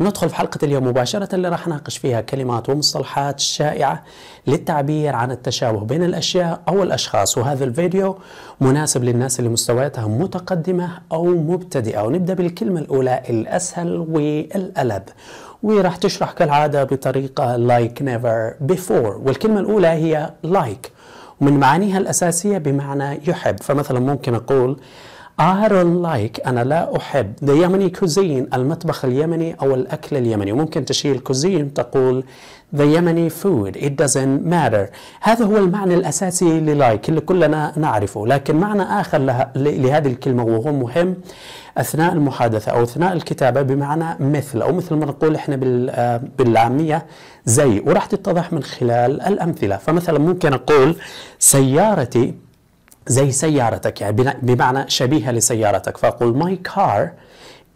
ندخل في حلقة اليوم مباشرة اللي راح ناقش فيها كلمات ومصطلحات شائعة للتعبير عن التشابه بين الأشياء أو الأشخاص وهذا الفيديو مناسب للناس اللي مستوياتها متقدمة أو مبتدئة ونبدأ بالكلمة الأولى الأسهل والألب وراح تشرح كالعادة بطريقة like never before والكلمة الأولى هي like ومن معانيها الأساسية بمعنى يحب فمثلا ممكن أقول I don't like أنا لا أحب the Yemeni cuisine المطبخ اليمني أو الأكل اليمني ممكن تشيل cuisine تقول the Yemeni food it doesn't matter هذا هو المعنى الأساسي للايك اللي كلنا نعرفه لكن معنى آخر لها لهذه الكلمة وهو مهم أثناء المحادثة أو أثناء الكتابة بمعنى مثل أو مثل ما نقول إحنا آه، بالعامية زي وراح تتضح من خلال الأمثلة فمثلا ممكن أقول سيارتي زي سيارتك يعني بمعنى شبيهة لسيارتك فأقول my car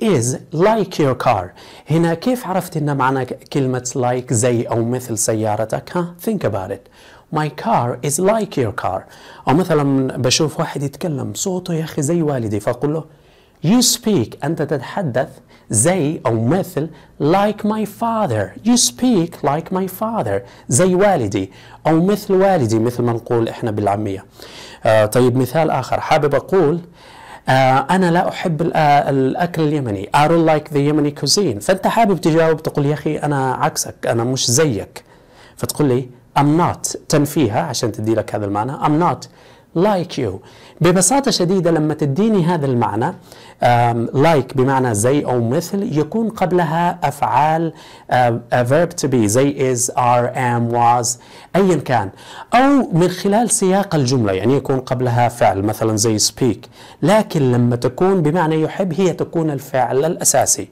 is like your car هنا كيف عرفت ان معنى كلمة like زي او مثل سيارتك ها think about it my car is like your car او مثلا بشوف واحد يتكلم صوته يا اخي زي والدي فاقول له You speak أنت تتحدث زي أو مثل like my father You speak like my father زي والدي أو مثل والدي مثل ما نقول إحنا بالعامية آه طيب مثال آخر حابب أقول آه أنا لا أحب آه، الأكل اليمني I don't like the Yemeni cuisine فأنت حابب تجاوب تقول يا أخي أنا عكسك أنا مش زيك فتقول لي I'm not تنفيها عشان تدي لك هذا المعنى I'm not like you ببساطة شديدة لما تديني هذا المعنى لايك like بمعنى زي أو مثل يكون قبلها أفعال verb to be زي is, are, am, was أيا كان أو من خلال سياق الجملة يعني يكون قبلها فعل مثلا زي speak لكن لما تكون بمعنى يحب هي تكون الفعل الأساسي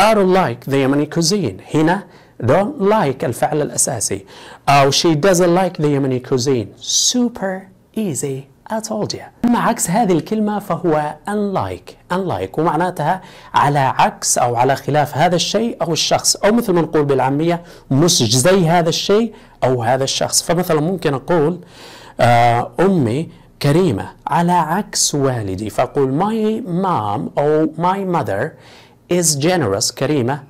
I don't like the Yemeni cuisine هنا don't like الفعل الأساسي أو she doesn't like the Yemeni cuisine super easy I told you أما عكس هذه الكلمة فهو unlike unlike ومعناتها على عكس أو على خلاف هذا الشيء أو الشخص أو مثل ما نقول بالعامية مش زي هذا الشيء أو هذا الشخص فمثلا ممكن أقول آه، أمي كريمة على عكس والدي فأقول my mom أو my mother is generous كريمة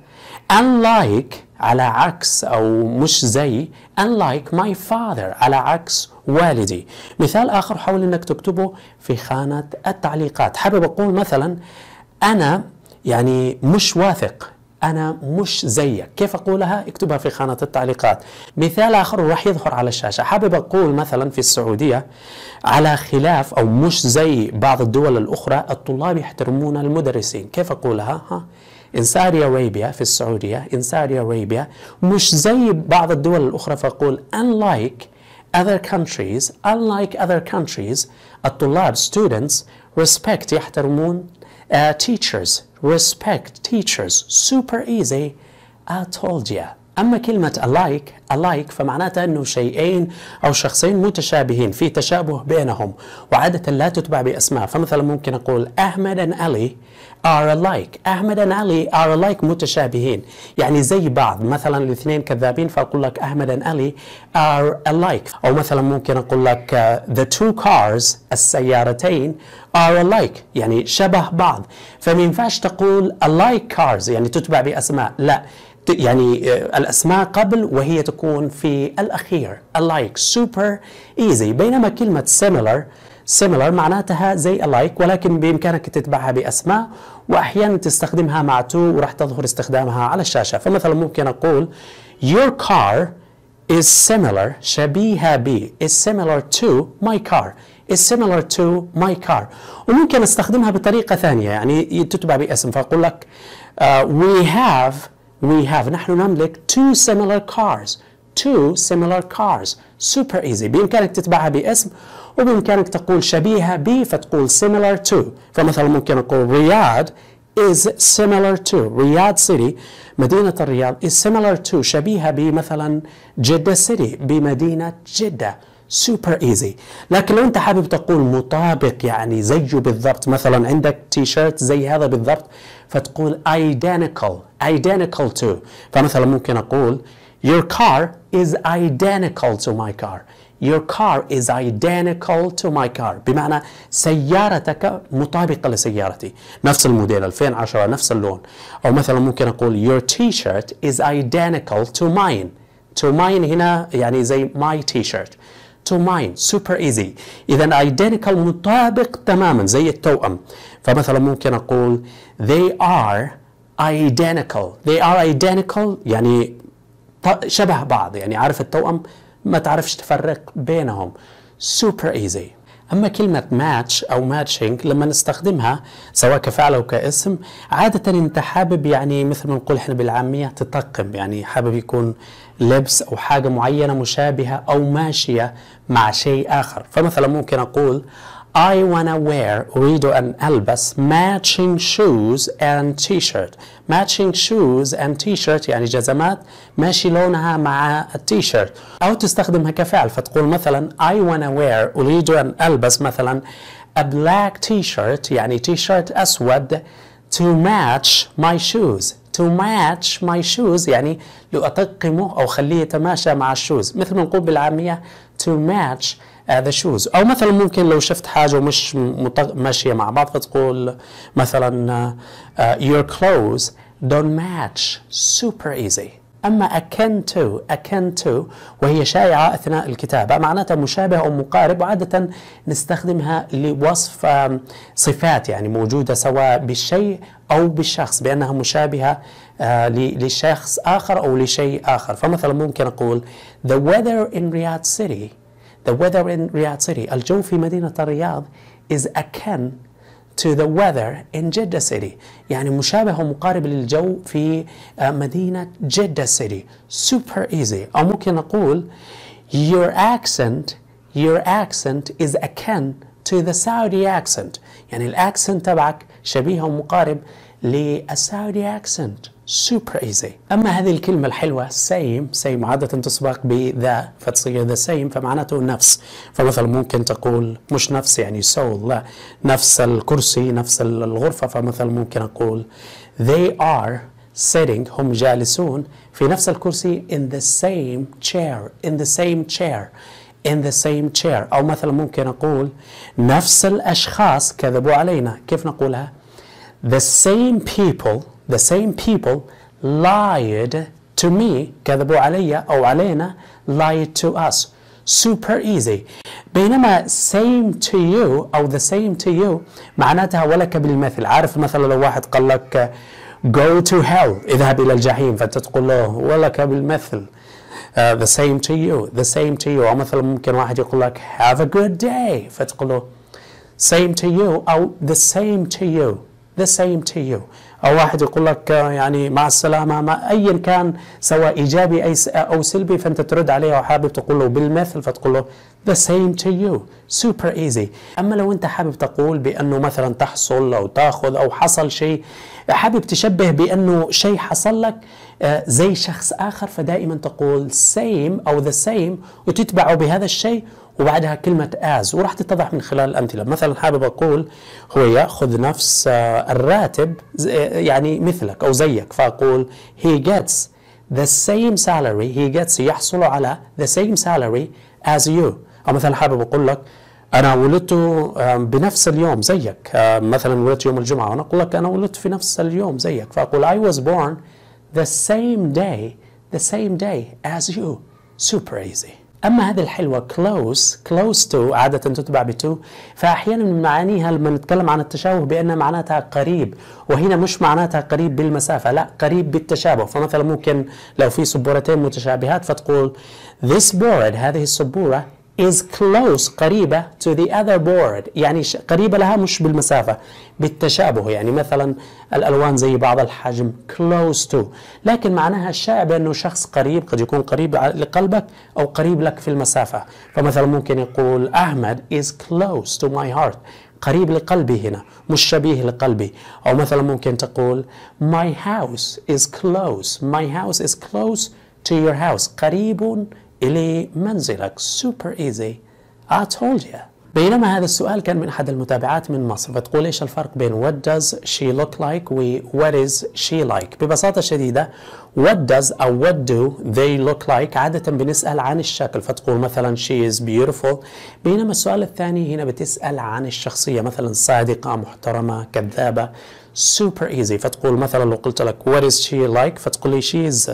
unlike على عكس أو مش زي unlike my father على عكس والدي مثال آخر حاول أنك تكتبه في خانة التعليقات حابب أقول مثلا أنا يعني مش واثق أنا مش زيك كيف أقولها؟ اكتبها في خانة التعليقات مثال آخر راح يظهر على الشاشة حابب أقول مثلا في السعودية على خلاف أو مش زي بعض الدول الأخرى الطلاب يحترمون المدرسين كيف أقولها؟ ها؟ ان سعودي ارابيا في السعوديه ان سعودي ارابيا مش زي بعض الدول الاخرى فاقول unlike other countries unlike other countries الطلاب students respect يحترمون uh, teachers respect teachers super easy I told you أما كلمة ألايك ألايك فمعناتها أنه شيئين أو شخصين متشابهين في تشابه بينهم وعادة لا تتبع بأسماء فمثلا ممكن أقول أحمد and Ali are alike أحمد and علي are alike متشابهين يعني زي بعض مثلا الاثنين كذابين فأقول لك أحمد and علي are alike أو مثلا ممكن أقول لك uh, the two cars السيارتين are alike يعني شبه بعض فما ينفعش تقول alike cars يعني تتبع بأسماء لا يعني uh, الأسماء قبل وهي تكون في الأخير alike super easy بينما كلمة similar similar معناتها زي alike ولكن بإمكانك تتبعها بأسماء وأحيانا تستخدمها مع to وراح تظهر استخدامها على الشاشة فمثلا ممكن أقول your car is similar شبيهة ب is similar to my car is similar to my car وممكن استخدمها بطريقة ثانية يعني تتبع باسم فأقول لك uh, we have we have نحن نملك two similar cars two similar cars super easy بإمكانك تتبعها باسم وبإمكانك تقول شبيهة ب فتقول similar to فمثلا ممكن أقول رياض is similar to رياض city مدينة الرياض is similar to شبيهة بمثلا جدة سيتي بمدينة جدة سوبر ايزي لكن لو انت حابب تقول مطابق يعني زيه بالضبط مثلا عندك تي شيرت زي هذا بالضبط فتقول identical identical to فمثلا ممكن اقول your car is identical to my car your car is identical to my car بمعنى سيارتك مطابقة لسيارتي نفس الموديل 2010 نفس اللون أو مثلا ممكن أقول your t-shirt is identical to mine to mine هنا يعني زي my t-shirt to mine super easy إذا identical مطابق تماما زي التوأم فمثلا ممكن أقول they are identical they are identical يعني شبه بعض يعني عارف التوأم ما تعرفش تفرق بينهم سوبر ايزي أما كلمة ماتش أو ماتشنج لما نستخدمها سواء كفعل أو كاسم عادة أنت حابب يعني مثل ما نقول إحنا بالعامية تطقم يعني حابب يكون لبس أو حاجة معينة مشابهة أو ماشية مع شيء آخر فمثلا ممكن أقول I wanna wear Rido and Albus matching shoes and t-shirt. Matching shoes and t-shirt يعني جزمات ماشي لونها مع t-shirt. أو تستخدمها كفعل فتقول مثلا I wanna wear أريد أن ألبس مثلا a black t-shirt يعني t-shirt أسود to match my shoes. To match my shoes يعني لأطقمه أو خليه يتماشى مع الشوز مثل ما نقول بالعامية to match هذا شوز او مثلا ممكن لو شفت حاجه ومش ماشيه مع بعض فتقول مثلا آه، your clothes don't match super easy أما akin to akin to وهي شائعة أثناء الكتابة معناتها مشابه أو مقارب وعادة نستخدمها لوصف صفات يعني موجودة سواء بالشيء أو بالشخص بأنها مشابهة آه، لشخص آخر أو لشيء آخر فمثلا ممكن أقول the weather in Riyadh City The weather in Riyadh City, الجو في مدينة الرياض is akin to the weather in Jeddah City يعني مشابه ومقارب للجو في مدينة Jeddah City super easy أو ممكن نقول your accent your accent is akin to the Saudi accent يعني الاكسنت تبعك شبيه ومقارب للسعودي accent super easy اما هذه الكلمه الحلوه same same عاده تسبق the فتصير ذا same فمعناته نفس فمثلا ممكن تقول مش نفس يعني soul لا نفس الكرسي نفس الغرفه فمثلا ممكن اقول they are sitting هم جالسون في نفس الكرسي in the same chair in the same chair in the same chair أو مثلا ممكن أقول نفس الأشخاص كذبوا علينا كيف نقولها the same people the same people lied to me كذبوا علي أو علينا lied to us super easy بينما same to you أو the same to you معناتها ولك بالمثل عارف مثلا لو واحد قال لك go to hell اذهب إلى الجحيم فأنت تقول له ولك بالمثل uh, the same to you the same to you أو مثلا ممكن واحد يقول لك have a good day فتقول له same to you أو the same to you the same to you أو واحد يقول لك يعني مع السلامة ما أيا كان سواء إيجابي أو سلبي فأنت ترد عليه أو حابب تقول له بالمثل فتقول له the same to you super easy أما لو أنت حابب تقول بأنه مثلا تحصل أو تأخذ أو حصل شيء حابب تشبه بأنه شيء حصل لك آه، زي شخص آخر فدائما تقول same أو the same وتتبعه بهذا الشيء وبعدها كلمة as وراح تتضح من خلال الأمثلة مثلا حابب أقول هو يأخذ نفس آه، الراتب يعني مثلك أو زيك فأقول he gets the same salary he gets يحصل على the same salary as you أو مثلا حابب أقول لك أنا ولدت بنفس اليوم زيك مثلا ولدت يوم الجمعة وأنا أقول لك أنا ولدت في نفس اليوم زيك فأقول I was born the same day the same day as you super easy اما هذه الحلوه كلوز كلوز تو عاده تتبع بتو فاحيانا من معانيها لما نتكلم عن التشابه بان معناتها قريب وهنا مش معناتها قريب بالمسافه لا قريب بالتشابه فمثلا ممكن لو في سبورتين متشابهات فتقول this board هذه السبوره is close قريبة to the other board يعني قريبة لها مش بالمسافة بالتشابه يعني مثلا الألوان زي بعض الحجم close to لكن معناها الشائع بأنه شخص قريب قد يكون قريب لقلبك أو قريب لك في المسافة فمثلا ممكن يقول أحمد is close to my heart قريب لقلبي هنا مش شبيه لقلبي أو مثلا ممكن تقول my house is close my house is close to your house قريب إلى منزلك سوبر ايزي I told you بينما هذا السؤال كان من أحد المتابعات من مصر بتقول إيش الفرق بين what does she look like و what is she like ببساطة شديدة what does أو what do they look like عادة بنسأل عن الشكل فتقول مثلا she is beautiful بينما السؤال الثاني هنا بتسأل عن الشخصية مثلا صادقة محترمة كذابة super easy فتقول مثلا لو قلت لك what is she like فتقول لي she is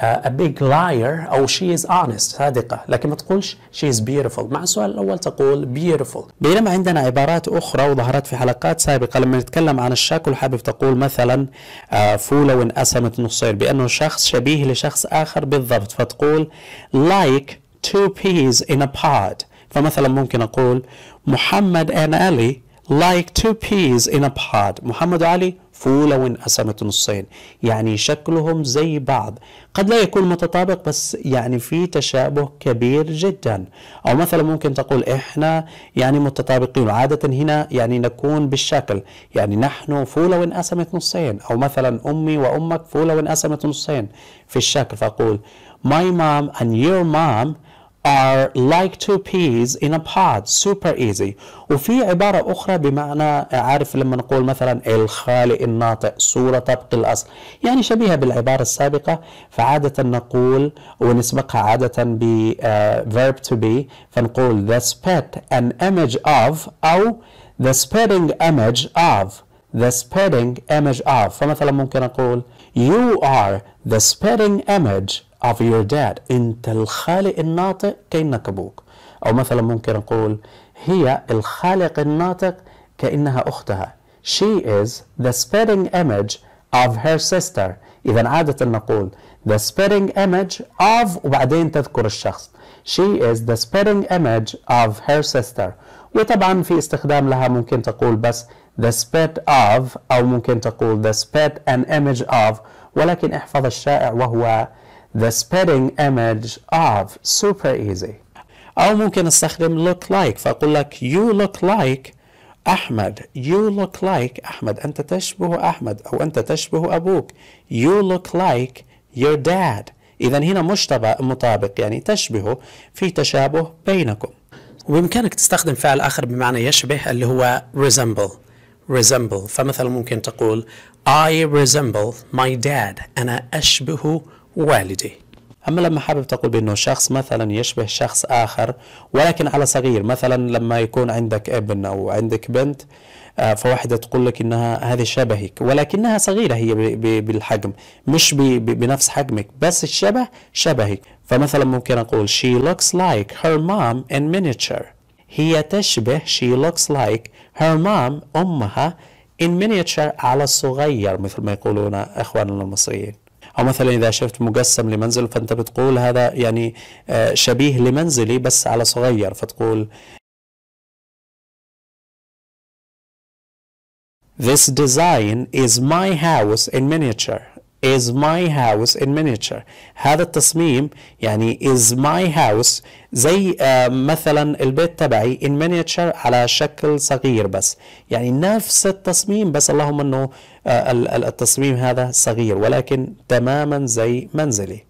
a big liar أو oh, she is honest صادقة لكن ما تقولش she is beautiful مع السؤال الأول تقول beautiful بينما عندنا عبارات أخرى وظهرت في حلقات سابقة لما نتكلم عن الشكل حابب تقول مثلا آه، فولة وانقسمت نصين بأنه شخص شبيه لشخص آخر بالضبط فتقول like two peas in a pod فمثلا ممكن أقول محمد and Ali like two peas in a pod محمد علي فولة وانقسمت نصين يعني شكلهم زي بعض قد لا يكون متطابق بس يعني في تشابه كبير جدا أو مثلا ممكن تقول إحنا يعني متطابقين عادة هنا يعني نكون بالشكل يعني نحن فولة وانقسمت نصين أو مثلا أمي وأمك فولة وانقسمت نصين في الشكل فأقول my mom and your mom are like two peas in a pod super easy وفي عبارة أخرى بمعنى عارف لما نقول مثلا الخالق الناطق صورة تبقي الأصل يعني شبيهة بالعبارة السابقة فعادة نقول ونسبقها عادة ب uh, verb to be فنقول the spit an image of أو the spitting image of the spitting image of فمثلا ممكن أقول you are the spitting image of your dad انت الخالق الناطق كانك ابوك او مثلا ممكن نقول هي الخالق الناطق كانها اختها she is the spitting image of her sister اذا عاده نقول the spitting image of وبعدين تذكر الشخص she is the spitting image of her sister وطبعا في استخدام لها ممكن تقول بس the spit of أو ممكن تقول the spit and image of ولكن احفظ الشائع وهو the spitting image of super easy أو ممكن استخدم look like فأقول لك you look like أحمد you look like أحمد أنت تشبه أحمد أو أنت تشبه أبوك you look like your dad إذا هنا مشتبه مطابق يعني تشبهه في تشابه بينكم وبإمكانك تستخدم فعل آخر بمعنى يشبه اللي هو resemble resemble فمثلا ممكن تقول I resemble my dad أنا أشبه والديه أما لما حابب تقول بأنه شخص مثلا يشبه شخص آخر ولكن على صغير مثلا لما يكون عندك ابن أو عندك بنت آه، فواحدة تقول لك إنها هذه شبهك ولكنها صغيرة هي بالحجم مش بنفس حجمك بس الشبه شبهك فمثلا ممكن أقول she looks like her mom in miniature هي تشبه she looks like her mom أمها in miniature على الصغير مثل ما يقولون إخواننا المصريين او مثلا اذا شفت مقسم لمنزل فانت بتقول هذا يعني آه، شبيه لمنزلي بس على صغير فتقول This design is my house in miniature is my house in miniature هذا التصميم يعني is my house زي آه، مثلا البيت تبعي in miniature على شكل صغير بس يعني نفس التصميم بس اللهم انه آه، التصميم هذا صغير ولكن تماما زي منزلي